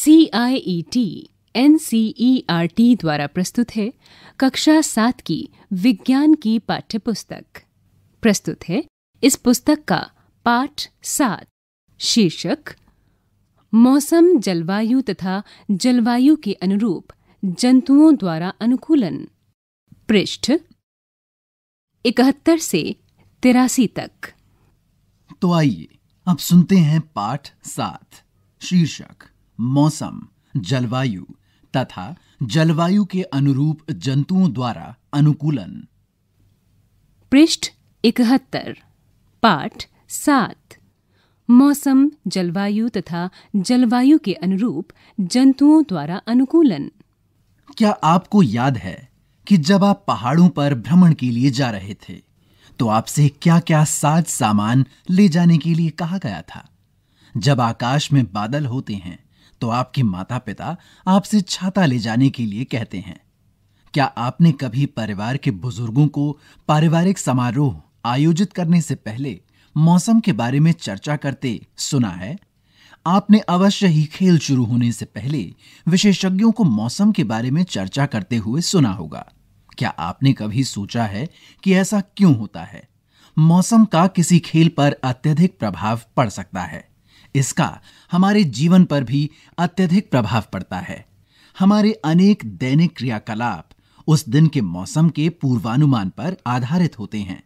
C I E T N C E R T द्वारा प्रस्तुत है कक्षा सात की विज्ञान की पाठ्य पुस्तक प्रस्तुत है इस पुस्तक का पाठ सात शीर्षक मौसम जलवायु तथा जलवायु के अनुरूप जंतुओं द्वारा अनुकूलन पृष्ठ इकहत्तर से तिरासी तक तो आइए अब सुनते हैं पाठ सात शीर्षक मौसम जलवायु तथा जलवायु के अनुरूप जंतुओं द्वारा अनुकूलन पृष्ठ इकहत्तर पाठ सात मौसम जलवायु तथा जलवायु के अनुरूप जंतुओं द्वारा अनुकूलन क्या आपको याद है कि जब आप पहाड़ों पर भ्रमण के लिए जा रहे थे तो आपसे क्या क्या साज सामान ले जाने के लिए कहा गया था जब आकाश में बादल होते हैं तो आपके माता पिता आपसे छाता ले जाने के लिए कहते हैं क्या आपने कभी परिवार के बुजुर्गों को पारिवारिक समारोह आयोजित करने से पहले मौसम के बारे में चर्चा करते सुना है आपने अवश्य ही खेल शुरू होने से पहले विशेषज्ञों को मौसम के बारे में चर्चा करते हुए सुना होगा क्या आपने कभी सोचा है कि ऐसा क्यों होता है मौसम का किसी खेल पर अत्यधिक प्रभाव पड़ सकता है इसका हमारे जीवन पर भी अत्यधिक प्रभाव पड़ता है हमारे अनेक दैनिक क्रियाकलाप उस दिन के मौसम के पूर्वानुमान पर आधारित होते हैं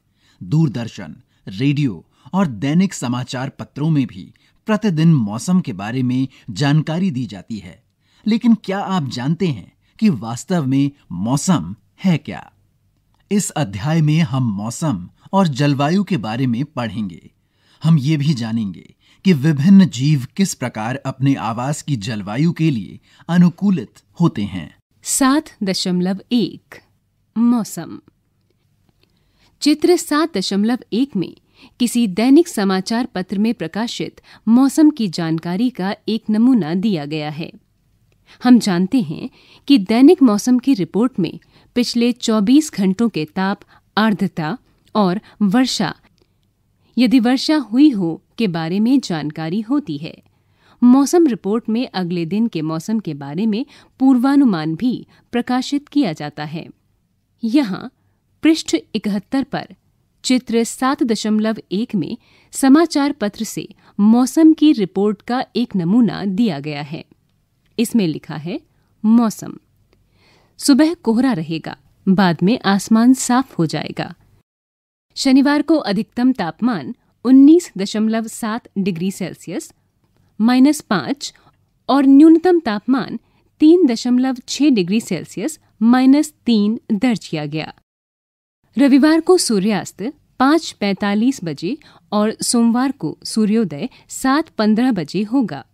दूरदर्शन रेडियो और दैनिक समाचार पत्रों में भी प्रतिदिन मौसम के बारे में जानकारी दी जाती है लेकिन क्या आप जानते हैं कि वास्तव में मौसम है क्या इस अध्याय में हम मौसम और जलवायु के बारे में पढ़ेंगे हम ये भी जानेंगे कि विभिन्न जीव किस प्रकार अपने आवास की जलवायु के लिए अनुकूलित होते हैं सात दशमलव एक मौसम चित्र सात दशमलव एक में किसी दैनिक समाचार पत्र में प्रकाशित मौसम की जानकारी का एक नमूना दिया गया है हम जानते हैं कि दैनिक मौसम की रिपोर्ट में पिछले 24 घंटों के ताप आर्द्रता और वर्षा यदि वर्षा हुई हो के बारे में जानकारी होती है मौसम रिपोर्ट में अगले दिन के मौसम के बारे में पूर्वानुमान भी प्रकाशित किया जाता है यहाँ पृष्ठ इकहत्तर पर चित्र सात दशमलव एक में समाचार पत्र से मौसम की रिपोर्ट का एक नमूना दिया गया है इसमें लिखा है मौसम सुबह कोहरा रहेगा बाद में आसमान साफ हो जाएगा शनिवार को अधिकतम तापमान 19.7 डिग्री सेल्सियस माइनस पाँच और न्यूनतम तापमान 3.6 डिग्री सेल्सियस माइनस तीन दर्ज किया गया रविवार को सूर्यास्त पाँच पैंतालीस बजे और सोमवार को सूर्योदय सात पंद्रह बजे होगा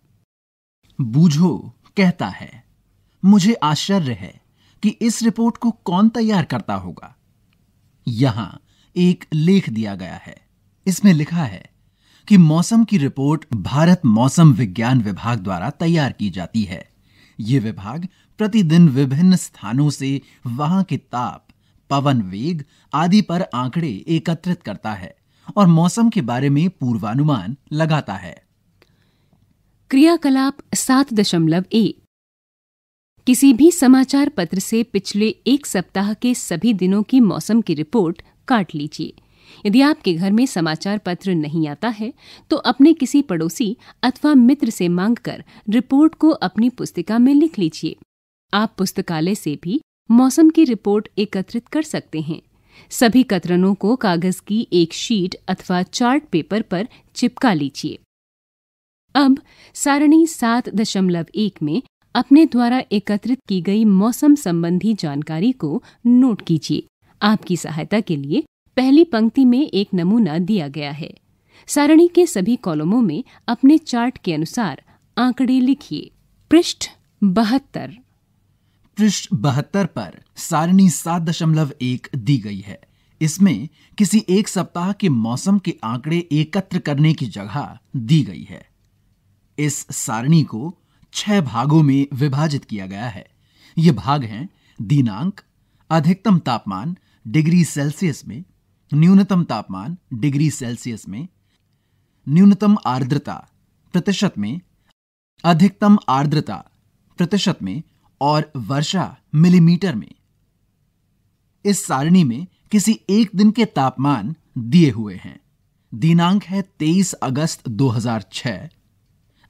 बूझो कहता है मुझे आश्चर्य है कि इस रिपोर्ट को कौन तैयार करता होगा यहाँ एक लेख दिया गया है इसमें लिखा है कि मौसम की रिपोर्ट भारत मौसम विज्ञान विभाग द्वारा तैयार की जाती है ये विभाग प्रतिदिन विभिन्न स्थानों से वहां के ताप पवन वेग आदि पर आंकड़े एकत्रित करता है और मौसम के बारे में पूर्वानुमान लगाता है क्रियाकलाप सात दशमलव एक किसी भी समाचार पत्र से पिछले एक सप्ताह के सभी दिनों की मौसम की रिपोर्ट काट लीजिए यदि आपके घर में समाचार पत्र नहीं आता है तो अपने किसी पड़ोसी अथवा मित्र से मांगकर रिपोर्ट को अपनी पुस्तिका में लिख लीजिए आप पुस्तकालय से भी मौसम की रिपोर्ट एकत्रित कर सकते हैं सभी कतरनों को कागज की एक शीट अथवा चार्ट पेपर पर चिपका लीजिए अब सारणी सात दशमलव एक में अपने द्वारा एकत्रित की गई मौसम संबंधी जानकारी को नोट कीजिए आपकी सहायता के लिए पहली पंक्ति में एक नमूना दिया गया है सारणी के सभी कॉलमों में अपने चार्ट के अनुसार आंकड़े लिखिए पृष्ठ बहत्तर पृष्ठ बहत्तर पर सारणी सात दशमलव एक दी गई है इसमें किसी एक सप्ताह के मौसम के आंकड़े एकत्र करने की जगह दी गई है इस सारणी को छह भागों में विभाजित किया गया है ये भाग हैं दिनांक अधिकतम तापमान डिग्री सेल्सियस में न्यूनतम तापमान डिग्री सेल्सियस में न्यूनतम आर्द्रता प्रतिशत में अधिकतम आर्द्रता प्रतिशत में और वर्षा मिलीमीटर में इस सारणी में किसी एक दिन के तापमान दिए हुए हैं दिनांक है 23 अगस्त 2006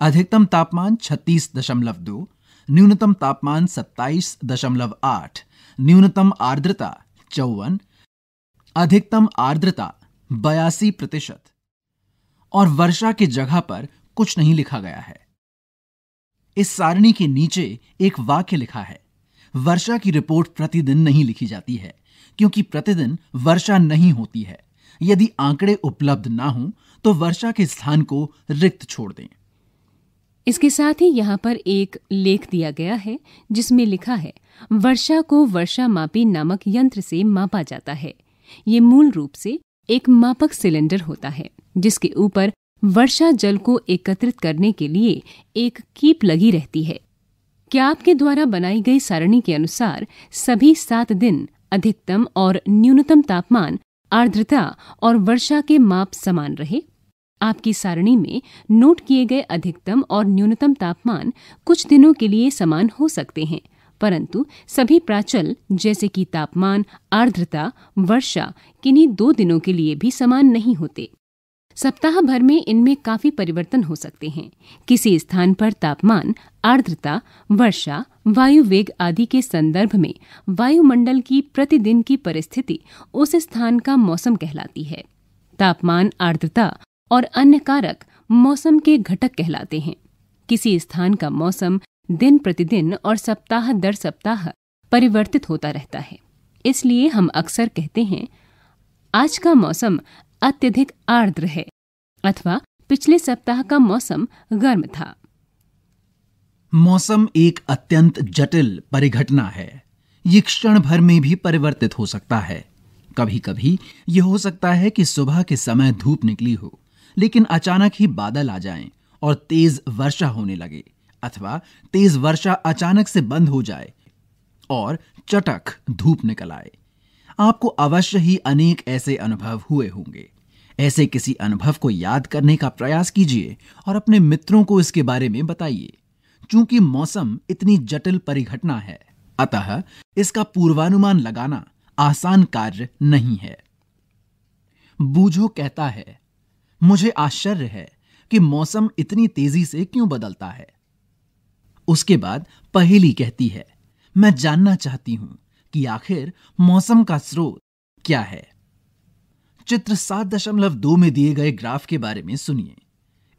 अधिकतम तापमान 36.2 न्यूनतम तापमान 27.8 न्यूनतम आर्द्रता चौवन अधिकतम आर्द्रता बयासी प्रतिशत और वर्षा की जगह पर कुछ नहीं लिखा गया है इस सारणी के नीचे एक वाक्य लिखा है वर्षा की रिपोर्ट प्रतिदिन नहीं लिखी जाती है क्योंकि प्रतिदिन वर्षा नहीं होती है यदि आंकड़े उपलब्ध ना हों तो वर्षा के स्थान को रिक्त छोड़ दें इसके साथ ही यहाँ पर एक लेख दिया गया है जिसमें लिखा है वर्षा को वर्षा मापी नामक यंत्र से मापा जाता है ये मूल रूप से एक मापक सिलेंडर होता है जिसके ऊपर वर्षा जल को एकत्रित करने के लिए एक कीप लगी रहती है क्या आपके द्वारा बनाई गई सारणी के अनुसार सभी सात दिन अधिकतम और न्यूनतम तापमान आर्द्रता और वर्षा के माप समान रहे आपकी सारणी में नोट किए गए अधिकतम और न्यूनतम तापमान कुछ दिनों के लिए समान हो सकते हैं परंतु सभी प्राचल जैसे कि तापमान आर्द्रता वर्षा किन्हीं दो दिनों के लिए भी समान नहीं होते सप्ताह भर में इनमें काफी परिवर्तन हो सकते हैं किसी स्थान पर तापमान आर्द्रता वर्षा वायु वेग आदि के संदर्भ में वायुमंडल की प्रतिदिन की परिस्थिति उस स्थान का मौसम कहलाती है तापमान आर्द्रता और अन्य कारक मौसम के घटक कहलाते हैं किसी स्थान का मौसम दिन प्रतिदिन और सप्ताह दर सप्ताह परिवर्तित होता रहता है इसलिए हम अक्सर कहते हैं आज का मौसम अत्यधिक आर्द्र है अथवा पिछले सप्ताह का मौसम गर्म था मौसम एक अत्यंत जटिल परिघटना है ये क्षण भर में भी परिवर्तित हो सकता है कभी कभी यह हो सकता है कि सुबह के समय धूप निकली हो लेकिन अचानक ही बादल आ जाएं और तेज वर्षा होने लगे अथवा तेज वर्षा अचानक से बंद हो जाए और चटक धूप निकल आए आपको अवश्य ही अनेक ऐसे अनुभव हुए होंगे ऐसे किसी अनुभव को याद करने का प्रयास कीजिए और अपने मित्रों को इसके बारे में बताइए क्योंकि मौसम इतनी जटिल परिघटना है अतः इसका पूर्वानुमान लगाना आसान कार्य नहीं है बूझो कहता है मुझे आश्चर्य है कि मौसम इतनी तेजी से क्यों बदलता है उसके बाद पहेली कहती है मैं जानना चाहती हूं कि आखिर मौसम का स्रोत क्या है चित्र सात दशमलव दो में दिए गए ग्राफ के बारे में सुनिए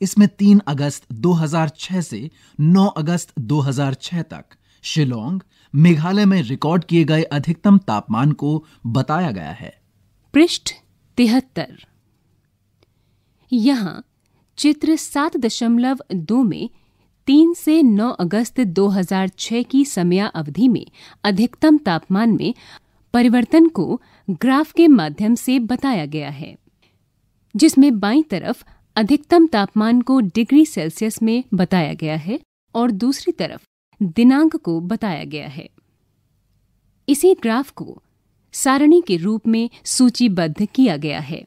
इसमें तीन अगस्त 2006 से 9 अगस्त 2006 तक शिलोंग मेघालय में रिकॉर्ड किए गए अधिकतम तापमान को बताया गया है पृष्ठ तिहत्तर यहां चित्र सात दशमलव दो में तीन से नौ अगस्त 2006 की समय अवधि में अधिकतम तापमान में परिवर्तन को ग्राफ के माध्यम से बताया गया है जिसमें बाई तरफ अधिकतम तापमान को डिग्री सेल्सियस में बताया गया है और दूसरी तरफ दिनांक को बताया गया है इसी ग्राफ को सारणी के रूप में सूचीबद्ध किया गया है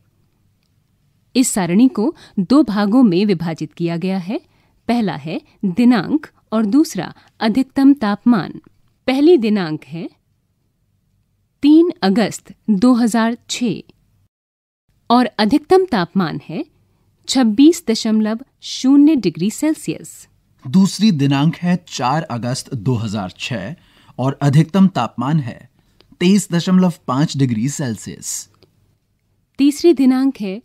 इस सारणी को दो भागों में विभाजित किया गया है पहला है दिनांक और दूसरा अधिकतम तापमान पहली दिनांक है तीन अगस्त 2006 और अधिकतम तापमान है 26.0 डिग्री सेल्सियस दूसरी दिनांक है 4 अगस्त 2006 और अधिकतम तापमान है 23.5 डिग्री सेल्सियस तीसरी दिनांक है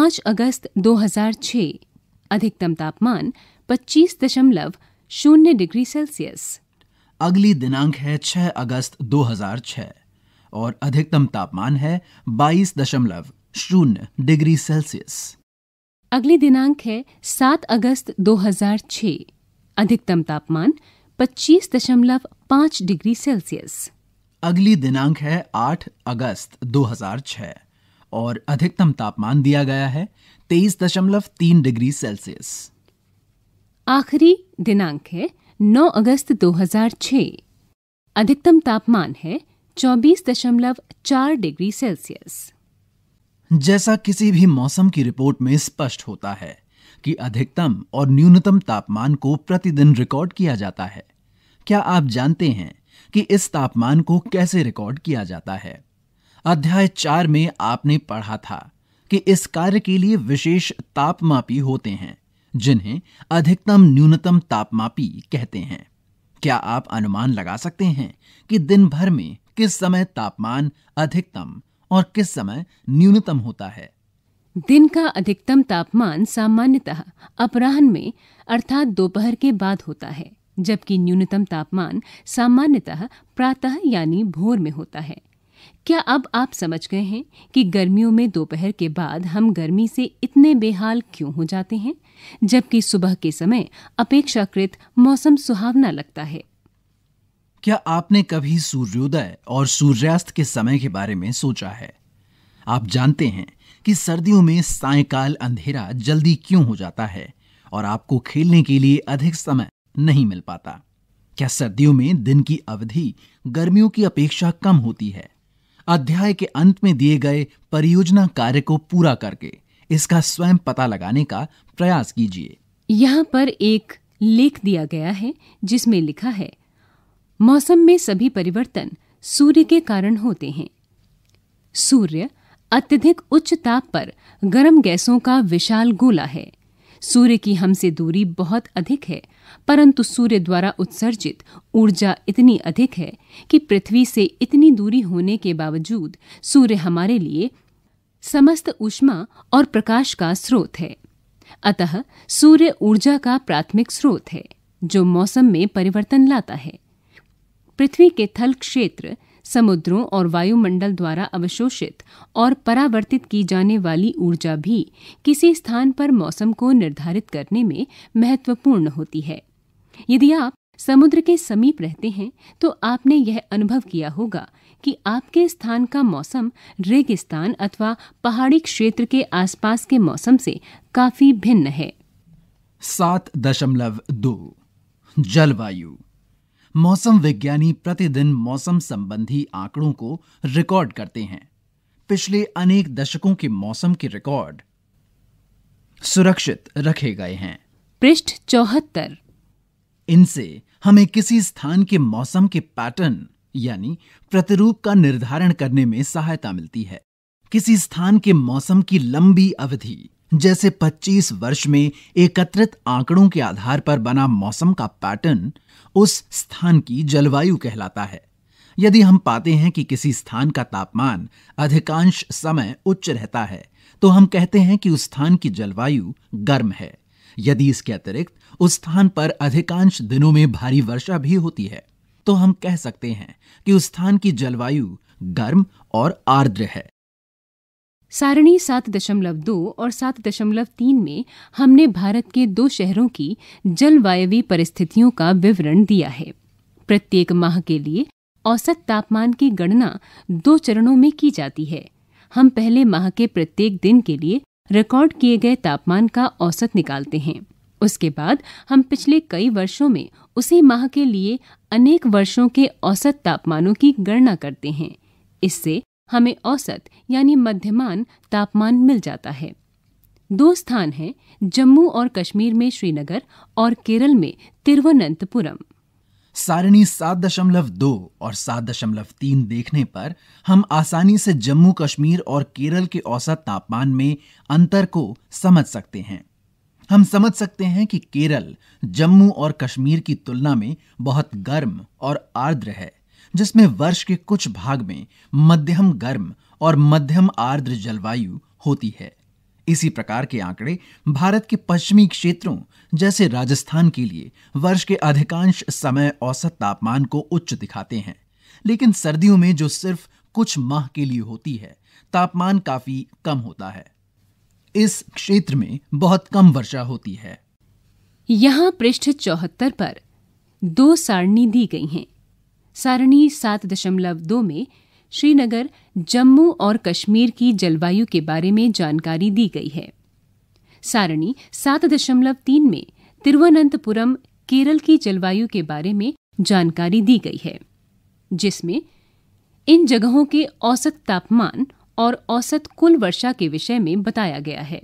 5 अगस्त 2006 अधिकतम तापमान 25.0 डिग्री सेल्सियस अगली दिनांक है 6 अगस्त 2006 और अधिकतम तापमान है 22.0 डिग्री सेल्सियस अगली दिनांक है 7 अगस्त 2006 अधिकतम तापमान 25.5 डिग्री सेल्सियस अगली दिनांक है 8 अगस्त 2006 और अधिकतम तापमान दिया गया है तेईस दशमलव तीन डिग्री सेल्सियस आखिरी दिनांक है 9 अगस्त 2006 अधिकतम तापमान है 24.4 डिग्री सेल्सियस जैसा किसी भी मौसम की रिपोर्ट में स्पष्ट होता है कि अधिकतम और न्यूनतम तापमान को प्रतिदिन रिकॉर्ड किया जाता है क्या आप जानते हैं कि इस तापमान को कैसे रिकॉर्ड किया जाता है अध्याय चार में आपने पढ़ा था कि इस कार्य के लिए विशेष तापमापी होते हैं जिन्हें अधिकतम न्यूनतम तापमापी कहते हैं क्या आप अनुमान लगा सकते हैं कि दिन भर में किस समय तापमान अधिकतम और किस समय न्यूनतम होता है दिन का अधिकतम तापमान सामान्यतः अपराह्न में अर्थात दोपहर के बाद होता है जबकि न्यूनतम तापमान सामान्यतः प्रातः यानी भोर में होता है क्या अब आप समझ गए हैं कि गर्मियों में दोपहर के बाद हम गर्मी से इतने बेहाल क्यों हो जाते हैं जबकि सुबह के समय अपेक्षाकृत मौसम सुहावना लगता है क्या आपने कभी सूर्योदय और सूर्यास्त के समय के बारे में सोचा है आप जानते हैं कि सर्दियों में सायकाल अंधेरा जल्दी क्यों हो जाता है और आपको खेलने के लिए अधिक समय नहीं मिल पाता क्या सर्दियों में दिन की अवधि गर्मियों की अपेक्षा कम होती है अध्याय के अंत में दिए गए परियोजना कार्य को पूरा करके इसका स्वयं पता लगाने का प्रयास कीजिए यहाँ पर एक लेख दिया गया है जिसमें लिखा है मौसम में सभी परिवर्तन सूर्य के कारण होते हैं सूर्य अत्यधिक उच्च ताप पर गर्म गैसों का विशाल गोला है सूर्य की हमसे दूरी बहुत अधिक है परंतु सूर्य द्वारा उत्सर्जित ऊर्जा इतनी अधिक है कि पृथ्वी से इतनी दूरी होने के बावजूद सूर्य हमारे लिए समस्त ऊष्मा और प्रकाश का स्रोत है अतः सूर्य ऊर्जा का प्राथमिक स्रोत है जो मौसम में परिवर्तन लाता है पृथ्वी के थल क्षेत्र समुद्रों और वायुमंडल द्वारा अवशोषित और परावर्तित की जाने वाली ऊर्जा भी किसी स्थान पर मौसम को निर्धारित करने में महत्वपूर्ण होती है यदि आप समुद्र के समीप रहते हैं तो आपने यह अनुभव किया होगा कि आपके स्थान का मौसम रेगिस्तान अथवा पहाड़ी क्षेत्र के आसपास के मौसम से काफी भिन्न है सात दशमलव दो जलवायु मौसम विज्ञानी प्रतिदिन मौसम संबंधी आंकड़ों को रिकॉर्ड करते हैं पिछले अनेक दशकों के मौसम के रिकॉर्ड सुरक्षित रखे गए हैं पृष्ठ चौहत्तर इनसे हमें किसी स्थान के मौसम के पैटर्न यानी प्रतिरूप का निर्धारण करने में सहायता मिलती है किसी स्थान के मौसम की लंबी अवधि जैसे 25 वर्ष में एकत्रित आंकड़ों के आधार पर बना मौसम का पैटर्न उस स्थान की जलवायु कहलाता है यदि हम पाते हैं कि किसी स्थान का तापमान अधिकांश समय उच्च रहता है तो हम कहते हैं कि उस स्थान की जलवायु गर्म है यदि इसके अतिरिक्त उस स्थान पर अधिकांश दिनों में भारी वर्षा भी होती है तो हम कह सकते हैं कि उस स्थान की जलवायु गर्म और आर्द्र है सारणी सात दशमलव दो और सात दशमलव तीन में हमने भारत के दो शहरों की जलवायु परिस्थितियों का विवरण दिया है प्रत्येक माह के लिए औसत तापमान की गणना दो चरणों में की जाती है हम पहले माह के प्रत्येक दिन के लिए रिकॉर्ड किए गए तापमान का औसत निकालते हैं उसके बाद हम पिछले कई वर्षों में उसी माह के लिए अनेक वर्षों के औसत तापमानों की गणना करते हैं इससे हमें औसत यानी मध्यमान तापमान मिल जाता है दो स्थान हैं जम्मू और कश्मीर में श्रीनगर और केरल में तिरुवनंतपुरम सारणी सात दशमलव दो और सात दशमलव तीन देखने पर हम आसानी से जम्मू कश्मीर और केरल के औसत तापमान में अंतर को समझ सकते हैं हम समझ सकते हैं कि केरल जम्मू और कश्मीर की तुलना में बहुत गर्म और आर्द्र है जिसमें वर्ष के कुछ भाग में मध्यम गर्म और मध्यम आर्द्र जलवायु होती है इसी प्रकार के आंकड़े भारत के पश्चिमी क्षेत्रों जैसे राजस्थान के लिए वर्ष के अधिकांश समय औसत तापमान को उच्च दिखाते हैं लेकिन सर्दियों में जो सिर्फ कुछ माह के लिए होती है तापमान काफी कम होता है इस क्षेत्र में बहुत कम वर्षा होती है यहाँ पृष्ठ चौहत्तर पर दो सारणी दी गई हैं सारणी सात दशमलव दो में श्रीनगर जम्मू और कश्मीर की जलवायु के बारे में जानकारी दी गई है सारणी सात दशमलव तीन में तिरुवनंतपुरम केरल की जलवायु के बारे में जानकारी दी गई है जिसमें इन जगहों के औसत तापमान और औसत कुल वर्षा के विषय में बताया गया है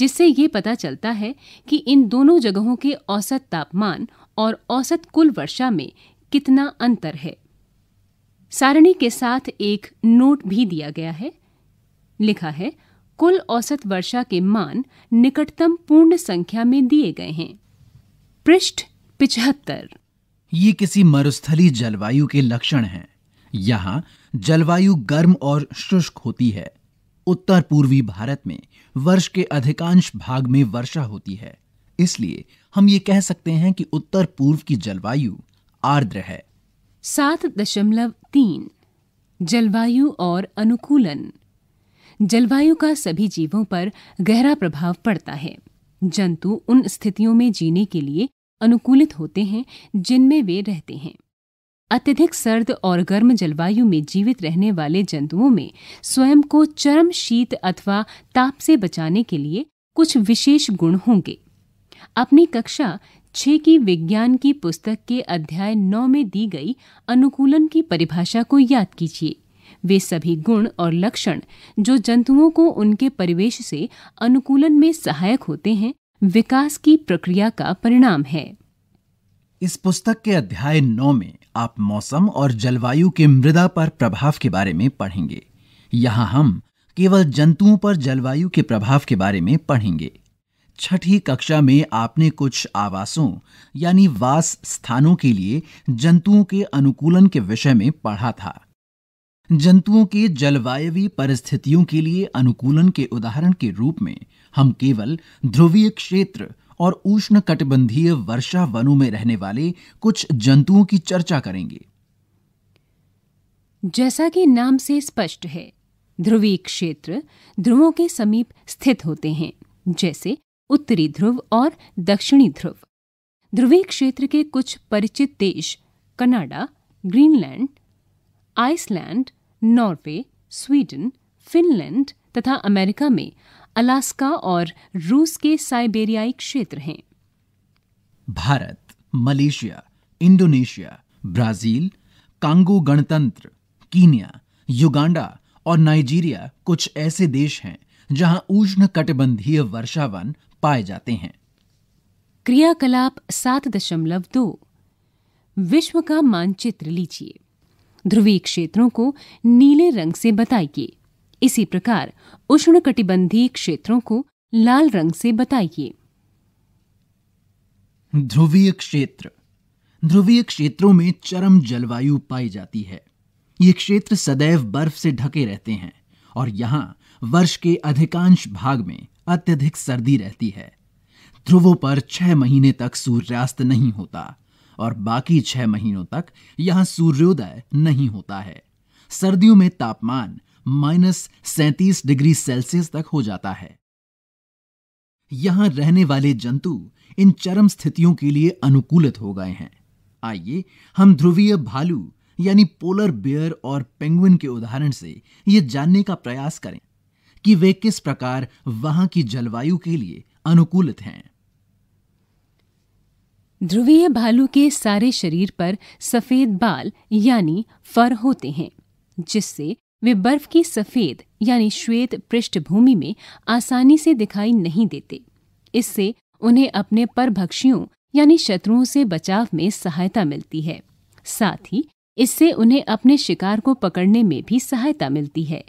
जिससे ये पता चलता है कि इन दोनों जगहों के औसत तापमान और औसत कुल वर्षा में कितना अंतर है सारणी के साथ एक नोट भी दिया गया है लिखा है कुल औसत वर्षा के मान निकटतम पूर्ण संख्या में दिए गए हैं पृष्ठ पिछहत्तर ये किसी मरुस्थली जलवायु के लक्षण हैं। यहाँ जलवायु गर्म और शुष्क होती है उत्तर पूर्वी भारत में वर्ष के अधिकांश भाग में वर्षा होती है इसलिए हम ये कह सकते हैं कि उत्तर पूर्व की जलवायु आर्द्र है सात दशमलव तीन जलवायु और अनुकूलन जलवायु का सभी जीवों पर गहरा प्रभाव पड़ता है जंतु उन स्थितियों में जीने के लिए अनुकूलित होते हैं जिनमें वे रहते हैं अत्यधिक सर्द और गर्म जलवायु में जीवित रहने वाले जंतुओं में स्वयं को चरम शीत अथवा ताप से बचाने के लिए कुछ विशेष गुण होंगे अपनी कक्षा छे की विज्ञान की पुस्तक के अध्याय नौ में दी गई अनुकूलन की परिभाषा को याद कीजिए वे सभी गुण और लक्षण जो जंतुओं को उनके परिवेश से अनुकूलन में सहायक होते हैं विकास की प्रक्रिया का परिणाम है इस पुस्तक के अध्याय नौ में आप मौसम और जलवायु के मृदा पर प्रभाव के बारे में पढ़ेंगे यहाँ हम केवल जंतुओं पर जलवायु के प्रभाव के बारे में पढ़ेंगे छठी कक्षा में आपने कुछ आवासों यानी वास स्थानों के लिए जंतुओं के अनुकूलन के विषय में पढ़ा था जंतुओं के जलवायवी परिस्थितियों के लिए अनुकूलन के उदाहरण के रूप में हम केवल ध्रुवीय क्षेत्र और उष्ण कटिबंधीय वर्षा वनों में रहने वाले कुछ जंतुओं की चर्चा करेंगे जैसा कि नाम से स्पष्ट है ध्रुवीय क्षेत्र ध्रुवों के समीप स्थित होते हैं जैसे उत्तरी ध्रुव और दक्षिणी ध्रुव ध्रुवीय क्षेत्र के कुछ परिचित देश Canada Greenland Iceland Norway Sweden Finland तथा अमेरिका में अलास्का और रूस के साइबेरियाई क्षेत्र हैं Bharat Malaysia Indonesia Brazil Congo गणतंत्र कीनिया युगांडा और नाइजीरिया कुछ ऐसे देश हैं जहां उष्ण कटिबंधीय वर्षावन पाए जाते हैं क्रियाकलाप सात दशमलव दो विश्व का मानचित्र लीजिए ध्रुवीय क्षेत्रों को नीले रंग से बताइए इसी प्रकार उष्णकटिबंधीय क्षेत्रों को लाल रंग से बताइए ध्रुवीय क्षेत्र ध्रुवीय क्षेत्रों में चरम जलवायु पाई जाती है ये क्षेत्र सदैव बर्फ से ढके रहते हैं और यहाँ वर्ष के अधिकांश भाग में अत्यधिक सर्दी रहती है ध्रुवों पर छह महीने तक सूर्यास्त नहीं होता और बाकी छह महीनों तक यहां सूर्योदय नहीं होता है सर्दियों में तापमान माइनस सैंतीस डिग्री सेल्सियस तक हो जाता है यहां रहने वाले जंतु इन चरम स्थितियों के लिए अनुकूलित हो गए हैं आइए हम ध्रुवीय भालू यानी पोलर बियर और पेंगुइन के उदाहरण से यह जानने का प्रयास करें कि वे किस प्रकार वहां की जलवायु के लिए अनुकूलित हैं ध्रुवीय भालू के सारे शरीर पर सफेद बाल यानी फर होते हैं जिससे वे बर्फ की सफेद यानी श्वेत पृष्ठभूमि में आसानी से दिखाई नहीं देते इससे उन्हें अपने परभक्षियों यानी शत्रुओं से बचाव में सहायता मिलती है साथ ही इससे उन्हें अपने शिकार को पकड़ने में भी सहायता मिलती है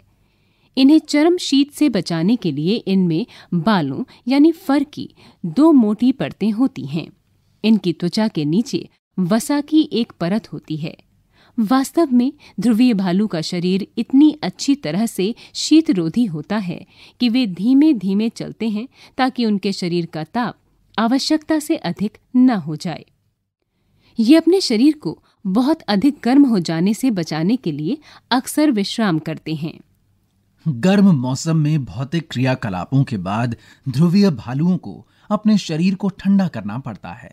इन्हें चरम शीत से बचाने के लिए इनमें बालों यानी फर की दो मोटी परतें होती हैं इनकी त्वचा के नीचे वसा की एक परत होती है वास्तव में ध्रुवीय भालू का शरीर इतनी अच्छी तरह से शीतरोधी होता है कि वे धीमे धीमे चलते हैं ताकि उनके शरीर का ताप आवश्यकता से अधिक न हो जाए ये अपने शरीर को बहुत अधिक गर्म हो जाने से बचाने के लिए अक्सर विश्राम करते हैं गर्म मौसम में भौतिक क्रियाकलापों के बाद ध्रुवीय भालुओं को अपने शरीर को ठंडा करना पड़ता है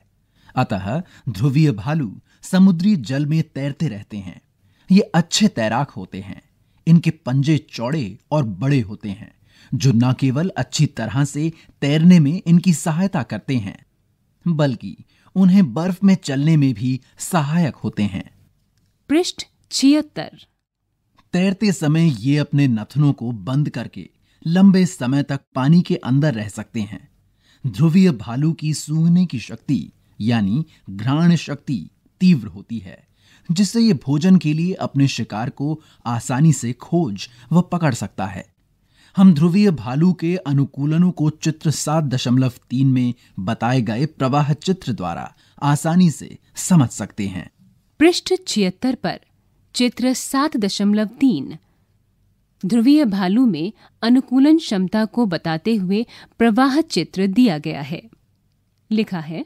अतः ध्रुवीय भालू समुद्री जल में तैरते रहते हैं ये अच्छे तैराक होते हैं इनके पंजे चौड़े और बड़े होते हैं जो न केवल अच्छी तरह से तैरने में इनकी सहायता करते हैं बल्कि उन्हें बर्फ में चलने में भी सहायक होते हैं पृष्ठ छिहत्तर तैरते समय ये अपने नथनों को बंद करके लंबे समय तक पानी के अंदर रह सकते हैं ध्रुवीय भालू की सूंघने की शक्ति यानी घ्राण शक्ति तीव्र होती है जिससे ये भोजन के लिए अपने शिकार को आसानी से खोज व पकड़ सकता है हम ध्रुवीय भालू के अनुकूलनों को चित्र सात दशमलव तीन में बताए गए प्रवाह चित्र द्वारा आसानी से समझ सकते हैं पृष्ठ छिहत्तर पर चित्र सात दशमलव तीन ध्रुवीय भालू में अनुकूलन क्षमता को बताते हुए प्रवाह चित्र दिया गया है लिखा है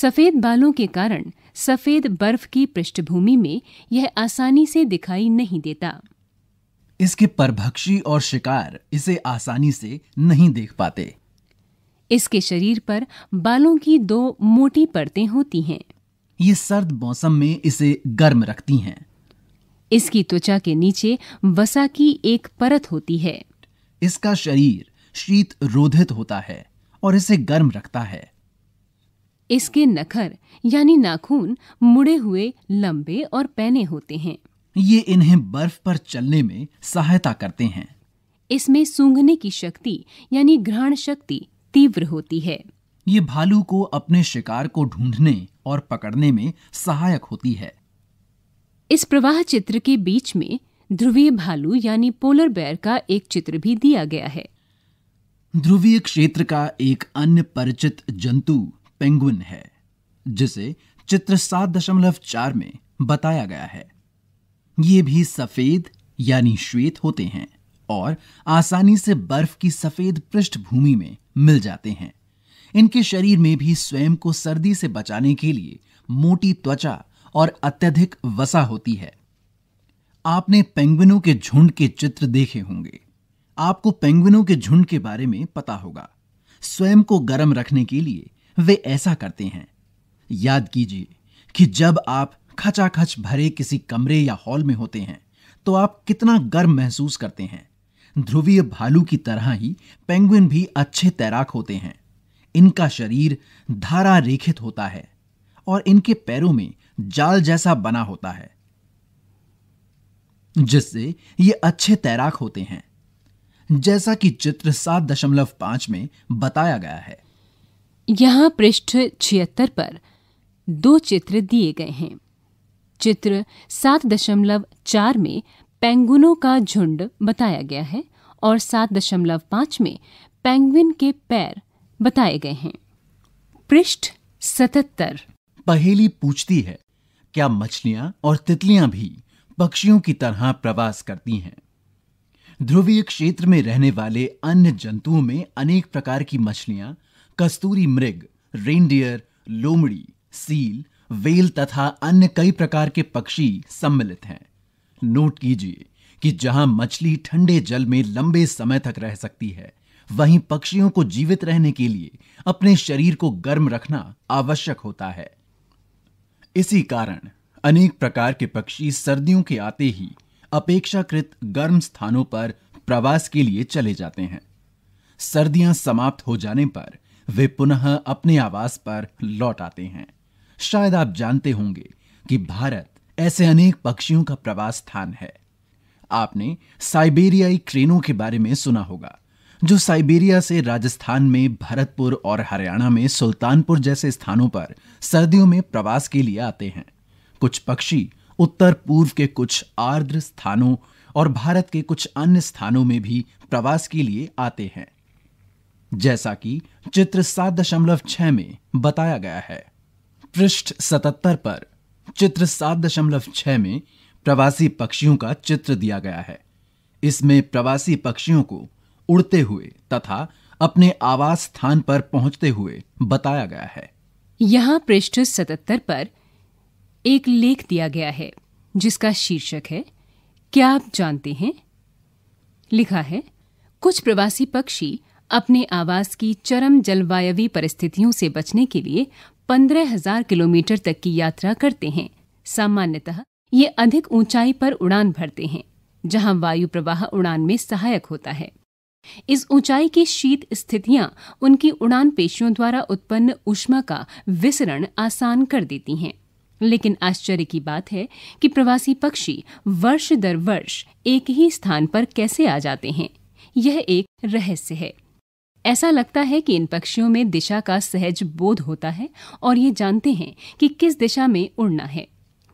सफेद बालों के कारण सफेद बर्फ की पृष्ठभूमि में यह आसानी से दिखाई नहीं देता इसके परभक्षी और शिकार इसे आसानी से नहीं देख पाते इसके शरीर पर बालों की दो मोटी परतें होती हैं ये सर्द मौसम में इसे गर्म रखती हैं इसकी त्वचा के नीचे वसा की एक परत होती है इसका शरीर शीत रोधित होता है और इसे गर्म रखता है इसके नखर यानी नाखून मुड़े हुए लंबे और पैने होते हैं ये इन्हें बर्फ पर चलने में सहायता करते हैं इसमें सूंघने की शक्ति यानी घ्राण शक्ति तीव्र होती है ये भालू को अपने शिकार को ढूंढने और पकड़ने में सहायक होती है इस प्रवाह चित्र के बीच में ध्रुवीय भालू यानी पोलर बैर का एक चित्र भी दिया गया है ध्रुवीय क्षेत्र का एक अन्य परिचित जंतु पेंगुइन है जिसे चित्र सात दशमलव चार में बताया गया है ये भी सफेद यानी श्वेत होते हैं और आसानी से बर्फ की सफेद पृष्ठभूमि में मिल जाते हैं इनके शरीर में भी स्वयं को सर्दी से बचाने के लिए मोटी त्वचा और अत्यधिक वसा होती है आपने पेंगुइनों के झुंड के चित्र देखे होंगे आपको पेंगुइनों के झुंड के बारे में पता होगा स्वयं को गर्म रखने के लिए वे ऐसा करते हैं याद कीजिए कि जब आप खचाखच भरे किसी कमरे या हॉल में होते हैं तो आप कितना गर्म महसूस करते हैं ध्रुवीय भालू की तरह ही पेंगुइन भी अच्छे तैराक होते हैं इनका शरीर धारा रेखित होता है और इनके पैरों में जाल जैसा बना होता है जिससे ये अच्छे तैराक होते हैं जैसा कि चित्र सात दशमलव पांच में बताया गया है यहाँ पृष्ठ छिहत्तर पर दो चित्र दिए गए हैं चित्र सात दशमलव चार में पेंगुनों का झुंड बताया गया है और सात दशमलव पांच में पेंगुइन के पैर बताए गए हैं पृष्ठ सतहत्तर पहेली पूछती है क्या मछलियां और तितलियां भी पक्षियों की तरह प्रवास करती हैं ध्रुवीय क्षेत्र में रहने वाले अन्य जंतुओं में अनेक प्रकार की मछलियां कस्तूरी मृग रेनडियर लोमड़ी सील वेल तथा अन्य कई प्रकार के पक्षी सम्मिलित हैं नोट कीजिए कि जहां मछली ठंडे जल में लंबे समय तक रह सकती है वहीं पक्षियों को जीवित रहने के लिए अपने शरीर को गर्म रखना आवश्यक होता है इसी कारण अनेक प्रकार के पक्षी सर्दियों के आते ही अपेक्षाकृत गर्म स्थानों पर प्रवास के लिए चले जाते हैं सर्दियां समाप्त हो जाने पर वे पुनः अपने आवास पर लौट आते हैं शायद आप जानते होंगे कि भारत ऐसे अनेक पक्षियों का प्रवास स्थान है आपने साइबेरियाई क्रेनों के बारे में सुना होगा जो साइबेरिया से राजस्थान में भरतपुर और हरियाणा में सुल्तानपुर जैसे स्थानों पर सर्दियों में प्रवास के लिए आते हैं कुछ पक्षी उत्तर पूर्व के कुछ आर्द्र स्थानों और भारत के कुछ अन्य स्थानों में भी प्रवास के लिए आते हैं जैसा कि चित्र सात दशमलव छह में बताया गया है पृष्ठ सतहत्तर पर चित्र सात दशमलव छह में प्रवासी पक्षियों का चित्र दिया गया है इसमें प्रवासी पक्षियों को उड़ते हुए तथा अपने आवास स्थान पर पहुंचते हुए बताया गया है यहाँ पृष्ठ 77 पर एक लेख दिया गया है जिसका शीर्षक है क्या आप जानते हैं लिखा है कुछ प्रवासी पक्षी अपने आवास की चरम जलवायवी परिस्थितियों से बचने के लिए पंद्रह हजार किलोमीटर तक की यात्रा करते हैं सामान्यतः ये अधिक ऊंचाई पर उड़ान भरते हैं जहां वायु प्रवाह उड़ान में सहायक होता है इस ऊंचाई की शीत स्थितियां उनकी उड़ान पेशियों द्वारा उत्पन्न ऊष्मा का विसरण आसान कर देती हैं लेकिन आश्चर्य की बात है कि प्रवासी पक्षी वर्ष दर वर्ष एक ही स्थान पर कैसे आ जाते हैं यह एक रहस्य है ऐसा लगता है कि इन पक्षियों में दिशा का सहज बोध होता है और ये जानते हैं कि किस दिशा में उड़ना है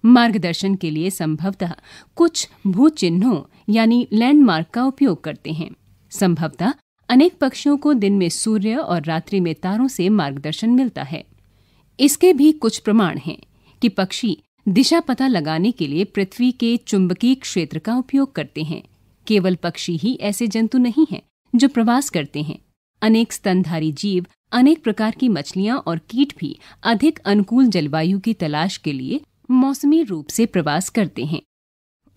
मार्गदर्शन के लिए संभवतः कुछ भू चिन्हों यानी लैंडमार्क का उपयोग करते हैं संभवतः अनेक पक्षियों को दिन में सूर्य और रात्रि में तारों से मार्गदर्शन मिलता है इसके भी कुछ प्रमाण हैं कि पक्षी दिशा पता लगाने के लिए पृथ्वी के चुंबकीय क्षेत्र का उपयोग करते हैं केवल पक्षी ही ऐसे जंतु नहीं हैं जो प्रवास करते हैं अनेक स्तनधारी जीव अनेक प्रकार की मछलियां और कीट भी अधिक अनुकूल जलवायु की तलाश के लिए मौसमी रूप से प्रवास करते हैं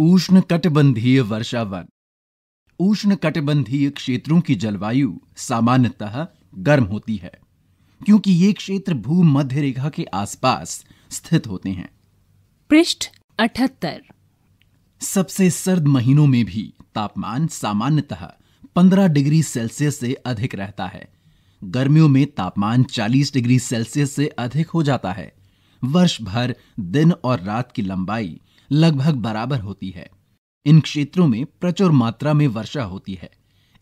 उष्ण कटबंधीय वर्षावन उष्ण कटिबंधीय क्षेत्रों की जलवायु सामान्यतः गर्म होती है क्योंकि ये क्षेत्र भूमध्य रेखा के आसपास स्थित होते हैं पृष्ठ अठहत्तर सबसे सर्द महीनों में भी तापमान सामान्यतः 15 डिग्री सेल्सियस से अधिक रहता है गर्मियों में तापमान 40 डिग्री सेल्सियस से अधिक हो जाता है वर्ष भर दिन और रात की लंबाई लगभग बराबर होती है इन क्षेत्रों में प्रचुर मात्रा में वर्षा होती है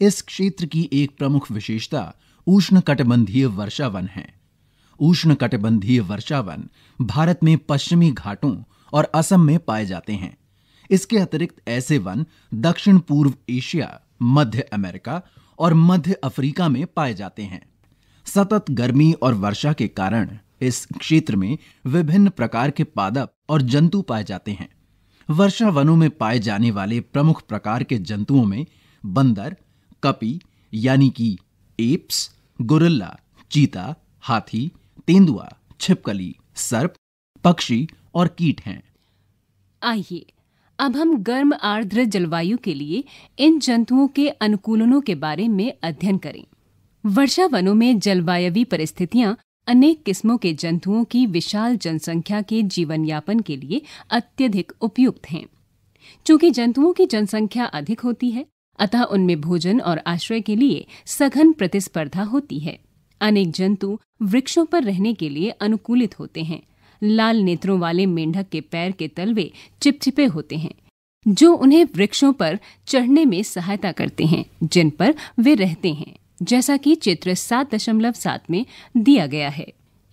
इस क्षेत्र की एक प्रमुख विशेषता उष्ण कटिबंधीय वर्षावन है उष्ण कटिबंधीय वर्षावन भारत में पश्चिमी घाटों और असम में पाए जाते हैं इसके अतिरिक्त ऐसे वन दक्षिण पूर्व एशिया मध्य अमेरिका और मध्य अफ्रीका में पाए जाते हैं सतत गर्मी और वर्षा के कारण इस क्षेत्र में विभिन्न प्रकार के पादप और जंतु पाए जाते हैं वर्षा वनों में पाए जाने वाले प्रमुख प्रकार के जंतुओं में बंदर कपी यानी कि एप्स गोरिल्ला चीता हाथी तेंदुआ छिपकली सर्प पक्षी और कीट हैं आइए अब हम गर्म आर्द्र जलवायु के लिए इन जंतुओं के अनुकूलनों के बारे में अध्ययन करें वर्षा वनों में जलवायवी परिस्थितियां अनेक किस्मों के जंतुओं की विशाल जनसंख्या के जीवन यापन के लिए अत्यधिक उपयुक्त हैं चूंकि जंतुओं की जनसंख्या अधिक होती है अतः उनमें भोजन और आश्रय के लिए सघन प्रतिस्पर्धा होती है अनेक जंतु वृक्षों पर रहने के लिए अनुकूलित होते हैं लाल नेत्रों वाले मेंढक के पैर के तलवे चिपचिपे होते हैं जो उन्हें वृक्षों पर चढ़ने में सहायता करते हैं जिन पर वे रहते हैं जैसा कि चित्र सात दशमलव सात में दिया गया है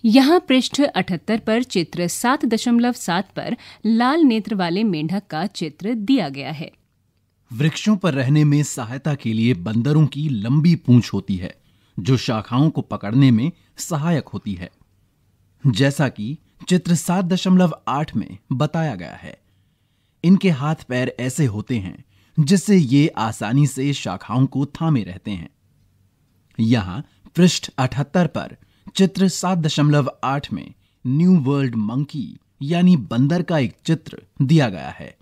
यहाँ पृष्ठ 78 पर चित्र सात दशमलव सात पर लाल नेत्र वाले मेंढक का चित्र दिया गया है वृक्षों पर रहने में सहायता के लिए बंदरों की लंबी पूंछ होती है जो शाखाओं को पकड़ने में सहायक होती है जैसा कि चित्र सात दशमलव आठ में बताया गया है इनके हाथ पैर ऐसे होते हैं जिससे ये आसानी से शाखाओं को थामे रहते हैं यहाँ पृष्ठ अठहत्तर पर चित्र सात दशमलव आठ में न्यू वर्ल्ड मंकी यानी बंदर का एक चित्र दिया गया है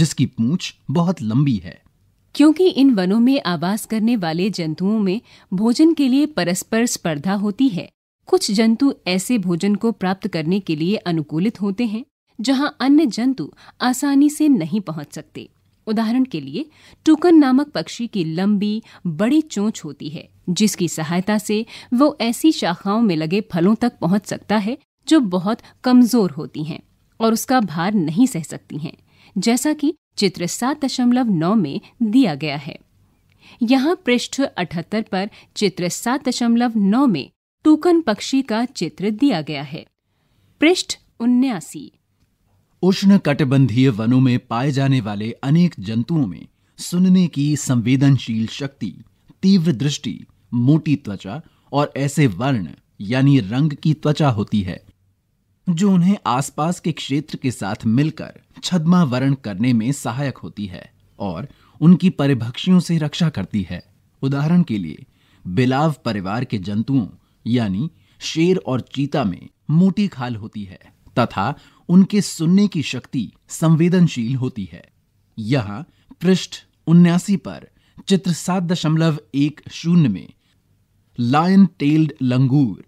जिसकी पूंछ बहुत लंबी है क्योंकि इन वनों में आवास करने वाले जंतुओं में भोजन के लिए परस्पर स्पर्धा होती है कुछ जंतु ऐसे भोजन को प्राप्त करने के लिए अनुकूलित होते हैं जहां अन्य जंतु आसानी से नहीं पहुंच सकते उदाहरण के लिए टूकन नामक पक्षी की लंबी बड़ी चोंच होती है जिसकी सहायता से वो ऐसी शाखाओं में लगे फलों तक पहुंच सकता है जो बहुत कमजोर होती हैं और उसका भार नहीं सह सकती हैं जैसा कि चित्र सात दशमलव नौ में दिया गया है यहाँ पृष्ठ अठहत्तर पर चित्र सात दशमलव नौ में टूकन पक्षी का चित्र दिया गया है पृष्ठ उन्यासी उष्ण कटिबंधीय वनों में पाए जाने वाले अनेक जंतुओं में सुनने की संवेदनशील शक्ति तीव्र दृष्टि मोटी त्वचा और ऐसे वर्ण यानी रंग की त्वचा होती है जो उन्हें आसपास के क्षेत्र के साथ मिलकर वर्ण करने में सहायक होती है और उनकी परिभक्षियों से रक्षा करती है उदाहरण के लिए बिलाव परिवार के जंतुओं यानी शेर और चीता में मोटी खाल होती है तथा उनके सुनने की शक्ति संवेदनशील होती है यहां पृष्ठ उन्यासी पर चित्र सात दशमलव एक शून्य में लायन टेल्ड लंगूर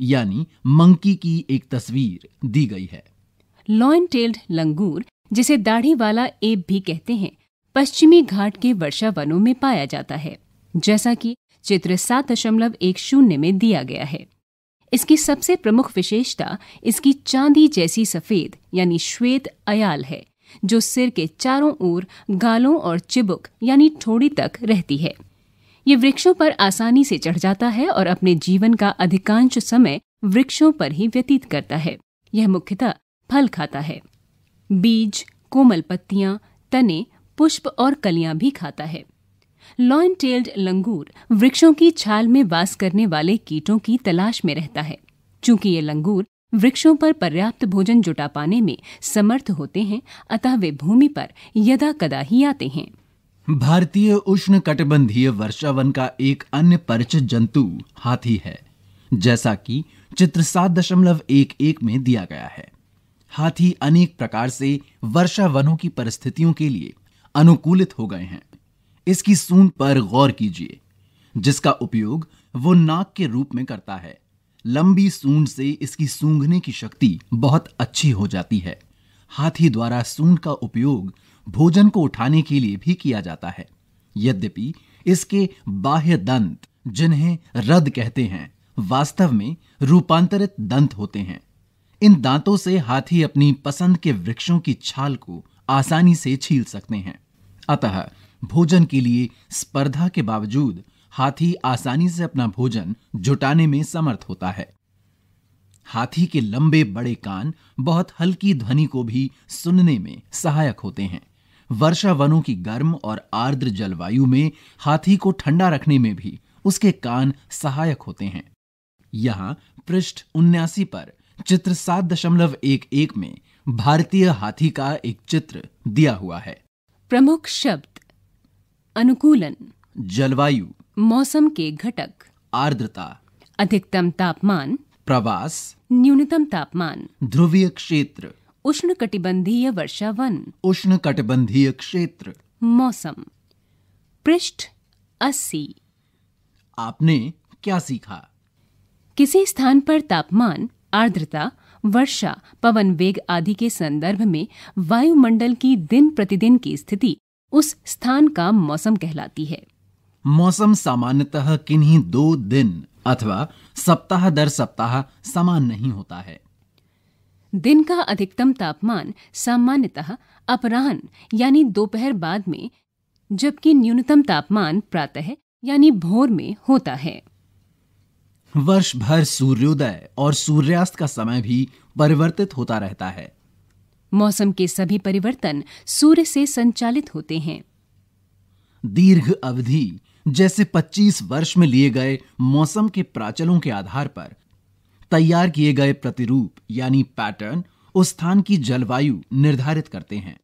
यानी मंकी की एक तस्वीर दी गई है लॉयन टेल्ड लंगूर जिसे दाढ़ी वाला एप भी कहते हैं पश्चिमी घाट के वर्षा वनों में पाया जाता है जैसा कि चित्र सात दशमलव एक शून्य में दिया गया है इसकी सबसे प्रमुख विशेषता इसकी चांदी जैसी सफेद यानी श्वेत अयाल है जो सिर के चारों ओर गालों और चिबुक यानी ठोड़ी तक रहती है ये वृक्षों पर आसानी से चढ़ जाता है और अपने जीवन का अधिकांश समय वृक्षों पर ही व्यतीत करता है यह मुख्यतः फल खाता है बीज कोमल पत्तियां तने पुष्प और कलियां भी खाता है लॉन टेल्ड लंगूर वृक्षों की छाल में वास करने वाले कीटों की तलाश में रहता है चूंकि ये लंगूर वृक्षों पर पर्याप्त भोजन जुटा पाने में समर्थ होते हैं अतः वे भूमि पर यदा कदा ही आते हैं भारतीय उष्ण वर्षावन का एक अन्य परिचित जंतु हाथी है जैसा कि चित्र सात दशमलव एक एक में दिया गया है हाथी अनेक प्रकार से वर्षावनों की परिस्थितियों के लिए अनुकूलित हो गए हैं इसकी सून पर गौर कीजिए जिसका उपयोग वो नाक के रूप में करता है लंबी सूंड से इसकी सूंघने की शक्ति बहुत अच्छी हो जाती है हाथी द्वारा सूंड का उपयोग भोजन को उठाने के लिए भी किया जाता है यद्यपि इसके बाह्य दंत जिन्हें रद कहते हैं वास्तव में रूपांतरित दंत होते हैं इन दांतों से हाथी अपनी पसंद के वृक्षों की छाल को आसानी से छील सकते हैं अतः भोजन के लिए स्पर्धा के बावजूद हाथी आसानी से अपना भोजन जुटाने में समर्थ होता है हाथी के लंबे बड़े कान बहुत हल्की ध्वनि को भी सुनने में सहायक होते हैं वर्षा वनों की गर्म और आर्द्र जलवायु में हाथी को ठंडा रखने में भी उसके कान सहायक होते हैं यहां पृष्ठ उन्यासी पर चित्र सात दशमलव एक एक में भारतीय हाथी का एक चित्र दिया हुआ है प्रमुख शब्द अनुकूलन जलवायु मौसम के घटक आर्द्रता अधिकतम तापमान प्रवास न्यूनतम तापमान ध्रुवीय क्षेत्र उष्ण कटिबंधीय वर्षा वन उष्ण कटिबंधीय क्षेत्र मौसम पृष्ठ अस्सी आपने क्या सीखा किसी स्थान पर तापमान आर्द्रता वर्षा पवन वेग आदि के संदर्भ में वायुमंडल की दिन प्रतिदिन की स्थिति उस स्थान का मौसम कहलाती है मौसम सामान्यतः किन्हीं दो दिन अथवा सप्ताह दर सप्ताह समान नहीं होता है दिन का अधिकतम तापमान सामान्यतः अपराह्न यानी दोपहर बाद में जबकि न्यूनतम तापमान प्रातः यानी भोर में होता है वर्ष भर सूर्योदय और सूर्यास्त का समय भी परिवर्तित होता रहता है मौसम के सभी परिवर्तन सूर्य से संचालित होते हैं दीर्घ अवधि जैसे 25 वर्ष में लिए गए मौसम के प्राचलों के आधार पर तैयार किए गए प्रतिरूप यानी पैटर्न उस स्थान की जलवायु निर्धारित करते हैं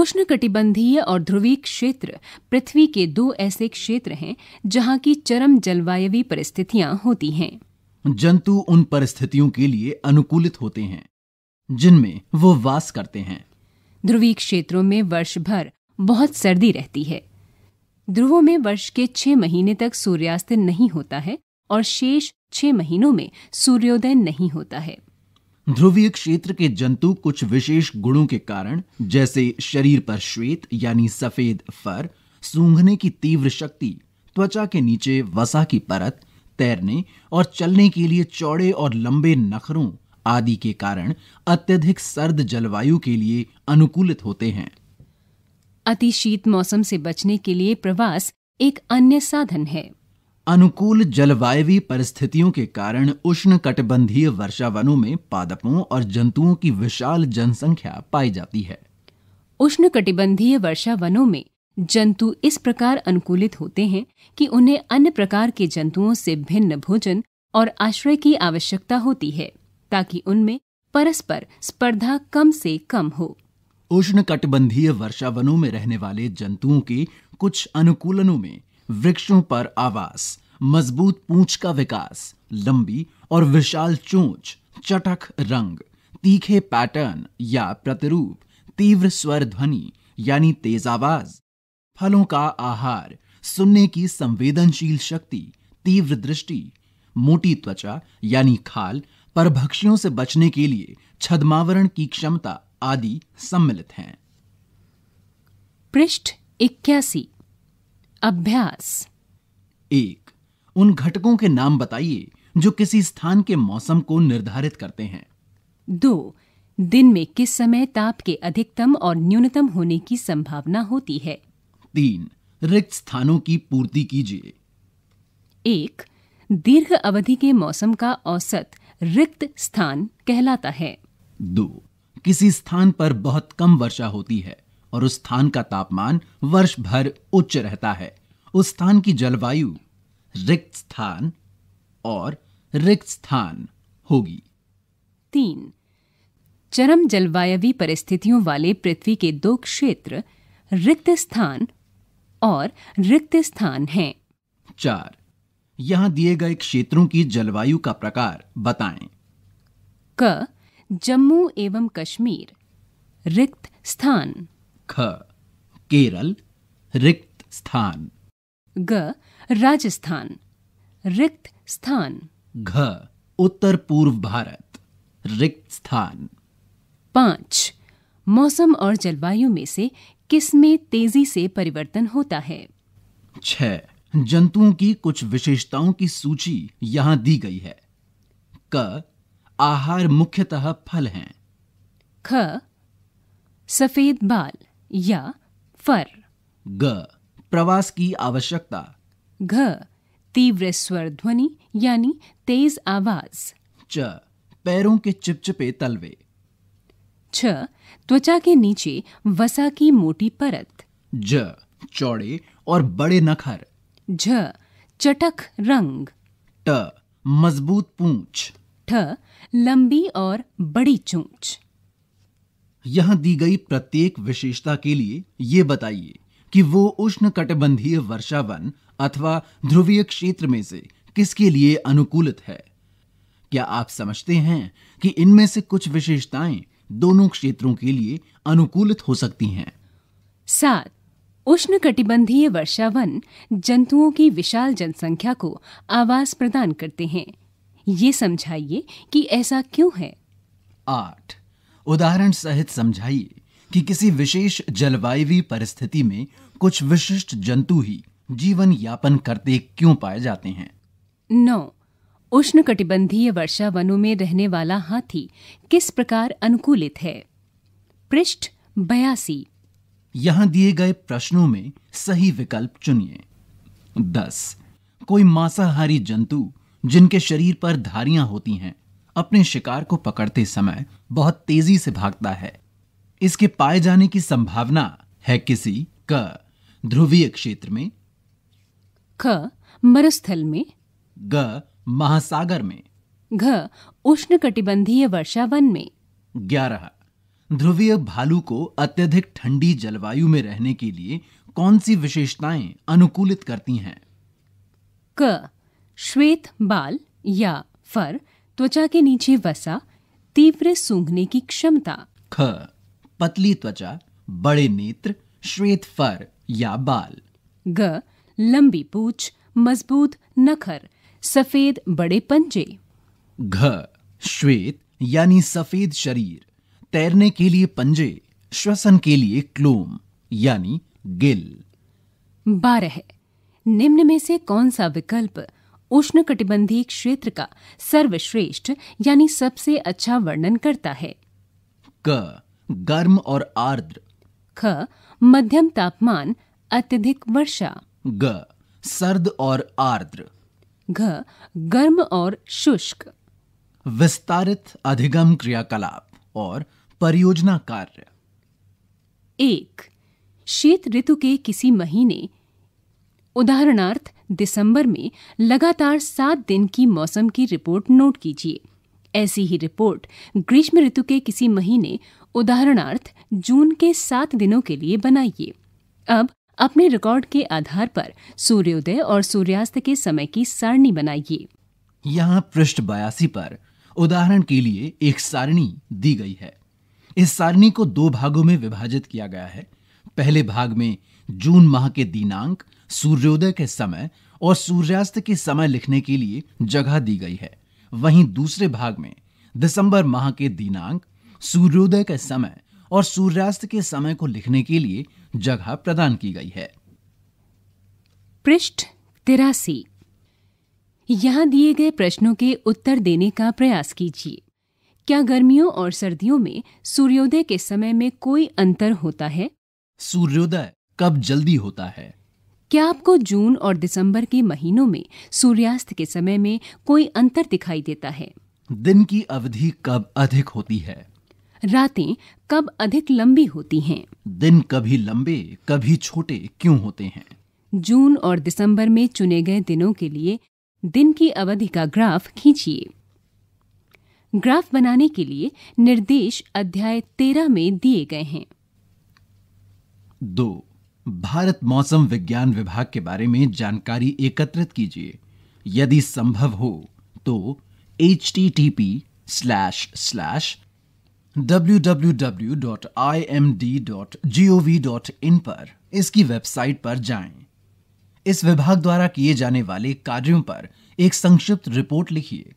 उष्णकटिबंधीय और ध्रुवीय क्षेत्र पृथ्वी के दो ऐसे क्षेत्र हैं जहां की चरम जलवायवी परिस्थितियां होती हैं जंतु उन परिस्थितियों के लिए अनुकूलित होते हैं जिनमें वो वास करते हैं ध्रुवीय क्षेत्रों में वर्ष भर बहुत सर्दी रहती है ध्रुवों में वर्ष के छह महीने तक सूर्यास्त नहीं होता है और शेष छह महीनों में सूर्योदय नहीं होता है ध्रुवीय क्षेत्र के जंतु कुछ विशेष गुणों के कारण जैसे शरीर पर श्वेत यानी सफेद फर सूंघने की तीव्र शक्ति त्वचा के नीचे वसा की परत तैरने और चलने के लिए चौड़े और लंबे नखरों आदि के कारण अत्यधिक सर्द जलवायु के लिए अनुकूलित होते हैं अति शीत मौसम से बचने के लिए प्रवास एक अन्य साधन है अनुकूल जलवायवी परिस्थितियों के कारण उष्ण कटिबंधीय वर्षा वनों में पादपों और जंतुओं की विशाल जनसंख्या पाई जाती है उष्ण कटिबंधीय वर्षा वनों में जंतु इस प्रकार अनुकूलित होते हैं कि उन्हें अन्य प्रकार के जंतुओं से भिन्न भोजन और आश्रय की आवश्यकता होती है ताकि उनमें परस्पर स्पर्धा कम से कम हो उष्ण कटिबंधीय वर्षा वनों में रहने वाले जंतुओं के कुछ अनुकूलनों में वृक्षों पर आवास मजबूत पूंछ का विकास लंबी और विशाल चोंच चटक रंग तीखे पैटर्न या प्रतिरूप तीव्र स्वर ध्वनि यानी तेज आवाज फलों का आहार सुनने की संवेदनशील शक्ति तीव्र दृष्टि मोटी त्वचा यानी खाल पर भक्षियों से बचने के लिए छदमावरण की क्षमता आदि सम्मिलित हैं पृष्ठ इक्यासी अभ्यास एक उन घटकों के नाम बताइए जो किसी स्थान के मौसम को निर्धारित करते हैं दो दिन में किस समय ताप के अधिकतम और न्यूनतम होने की संभावना होती है तीन रिक्त स्थानों की पूर्ति कीजिए एक दीर्घ अवधि के मौसम का औसत रिक्त स्थान कहलाता है दो किसी स्थान पर बहुत कम वर्षा होती है और उस स्थान का तापमान वर्ष भर उच्च रहता है उस स्थान की जलवायु रिक्त स्थान और रिक्त स्थान होगी तीन चरम जलवायवी परिस्थितियों वाले पृथ्वी के दो क्षेत्र रिक्त स्थान और रिक्त स्थान हैं। चार यहां दिए गए क्षेत्रों की जलवायु का प्रकार बताएं। क जम्मू एवं कश्मीर रिक्त स्थान ख केरल रिक्त स्थान ग राजस्थान रिक्त स्थान घ उत्तर पूर्व भारत रिक्त स्थान पांच मौसम और जलवायु में से किस में तेजी से परिवर्तन होता है छ जंतुओं की कुछ विशेषताओं की सूची यहाँ दी गई है क आहार मुख्यतः फल हैं ख सफेद बाल या फर ग प्रवास की आवश्यकता घ तीव्र स्वर ध्वनि यानी तेज आवाज च पैरों के चिपचिपे तलवे छ त्वचा के नीचे वसा की मोटी परत ज चौड़े और बड़े नखर झ चटक रंग ट मजबूत पूंछ ठ लंबी और बड़ी चूंच यहाँ दी गई प्रत्येक विशेषता के लिए ये बताइए कि वो उष्ण कटिबंधीय वर्षावन अथवा ध्रुवीय क्षेत्र में से किसके लिए अनुकूलित है क्या आप समझते हैं कि इनमें से कुछ विशेषताएं दोनों क्षेत्रों के लिए अनुकूलित हो सकती हैं सात उष्ण कटिबंधीय वर्षावन जंतुओं की विशाल जनसंख्या को आवास प्रदान करते हैं ये समझाइए कि ऐसा क्यों है आठ उदाहरण सहित समझाइए कि किसी विशेष जलवायु परिस्थिति में कुछ विशिष्ट जंतु ही जीवन यापन करते क्यों पाए जाते हैं नौ उष्ण कटिबंधीय वर्षा वनों में रहने वाला हाथी किस प्रकार अनुकूलित है पृष्ठ बयासी यहाँ दिए गए प्रश्नों में सही विकल्प चुनिए दस कोई मांसाहारी जंतु जिनके शरीर पर धारियां होती हैं अपने शिकार को पकड़ते समय बहुत तेजी से भागता है इसके पाए जाने की संभावना है किसी क ध्रुवीय क्षेत्र में क मरुस्थल में ग महासागर में घ उष्ण कटिबंधीय वर्षावन में ग्यारह ध्रुवीय भालू को अत्यधिक ठंडी जलवायु में रहने के लिए कौन सी विशेषताएं अनुकूलित करती हैं क श्वेत बाल या फर त्वचा के नीचे वसा तीव्र सूंघने की क्षमता ख पतली त्वचा बड़े नेत्र श्वेत फर या बाल ग लंबी पूछ मजबूत नखर सफेद बड़े पंजे घ श्वेत यानी सफेद शरीर तैरने के लिए पंजे श्वसन के लिए क्लोम यानी गिल बारह निम्न में से कौन सा विकल्प उष्ण कटिबंधी क्षेत्र का सर्वश्रेष्ठ यानी सबसे अच्छा वर्णन करता है क गर्म और आर्द्र ख मध्यम तापमान अत्यधिक वर्षा ग सर्द और आर्द्र घ गर्म और शुष्क विस्तारित अधिगम क्रियाकलाप और परियोजना कार्य एक शीत ऋतु के किसी महीने उदाहरणार्थ दिसंबर में लगातार सात दिन की मौसम की रिपोर्ट नोट कीजिए ऐसी ही रिपोर्ट ग्रीष्म ऋतु के किसी महीने उदाहरणार्थ जून के सात दिनों के लिए बनाइए अब अपने रिकॉर्ड के आधार पर सूर्योदय और सूर्यास्त के समय की सारणी बनाइए यहाँ पृष्ठ बयासी पर उदाहरण के लिए एक सारणी दी गई है इस सारणी को दो भागों में विभाजित किया गया है पहले भाग में जून माह के दिनांक सूर्योदय के समय और सूर्यास्त के समय लिखने के लिए जगह दी गई है वहीं दूसरे भाग में दिसंबर माह के दिनांक सूर्योदय के समय और सूर्यास्त के समय को लिखने के लिए जगह प्रदान की गई है पृष्ठ तिरासी यहाँ दिए गए प्रश्नों के उत्तर देने का प्रयास कीजिए क्या गर्मियों और सर्दियों में सूर्योदय के समय में कोई अंतर होता है सूर्योदय कब जल्दी होता है क्या आपको जून और दिसंबर के महीनों में सूर्यास्त के समय में कोई अंतर दिखाई देता है दिन की अवधि कब अधिक होती है रातें कब अधिक लंबी होती हैं दिन कभी लंबे कभी छोटे क्यों होते हैं जून और दिसंबर में चुने गए दिनों के लिए दिन की अवधि का ग्राफ खींचिए ग्राफ बनाने के लिए निर्देश अध्याय तेरह में दिए गए हैं दो भारत मौसम विज्ञान विभाग के बारे में जानकारी एकत्रित कीजिए यदि संभव हो तो H T T P slash slash www.imd.gov.in पर इसकी वेबसाइट पर जाएं। इस विभाग द्वारा किए जाने वाले कार्यों पर एक संक्षिप्त रिपोर्ट लिखिए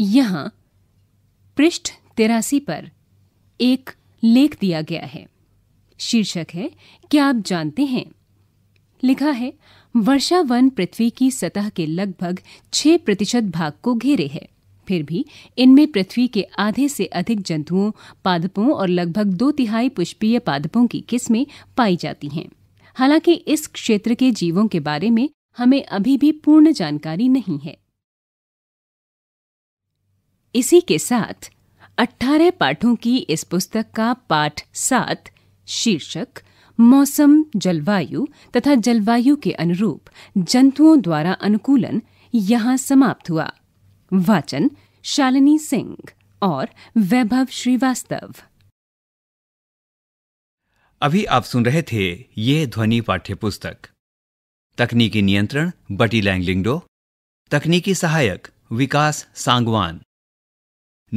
यहाँ पृष्ठ तिरासी पर एक लेख दिया गया है शीर्षक है क्या आप जानते हैं लिखा है वर्षा वन पृथ्वी की सतह के लगभग 6 प्रतिशत भाग को घेरे है फिर भी इनमें पृथ्वी के आधे से अधिक जंतुओं पादपों और लगभग दो तिहाई पुष्पीय पादपों की किस्में पाई जाती हैं हालांकि इस क्षेत्र के जीवों के बारे में हमें अभी भी पूर्ण जानकारी नहीं है इसी के साथ 18 पाठों की इस पुस्तक का पाठ सात शीर्षक मौसम जलवायु तथा जलवायु के अनुरूप जंतुओं द्वारा अनुकूलन यहां समाप्त हुआ वाचन शालिनी सिंह और वैभव श्रीवास्तव अभी आप सुन रहे थे ये ध्वनि पाठ्य पुस्तक तकनीकी नियंत्रण बटी लैंगलिंगडो तकनीकी सहायक विकास सांगवान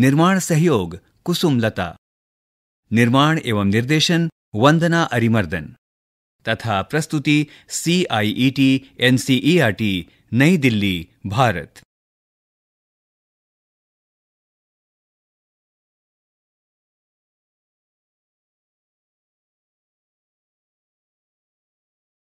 निर्माण सहयोग कुसुम लता निर्माण एवं निर्देशन वंदना अरिमर्दन तथा प्रस्तुति C I E T N C E R T New Delhi Bharat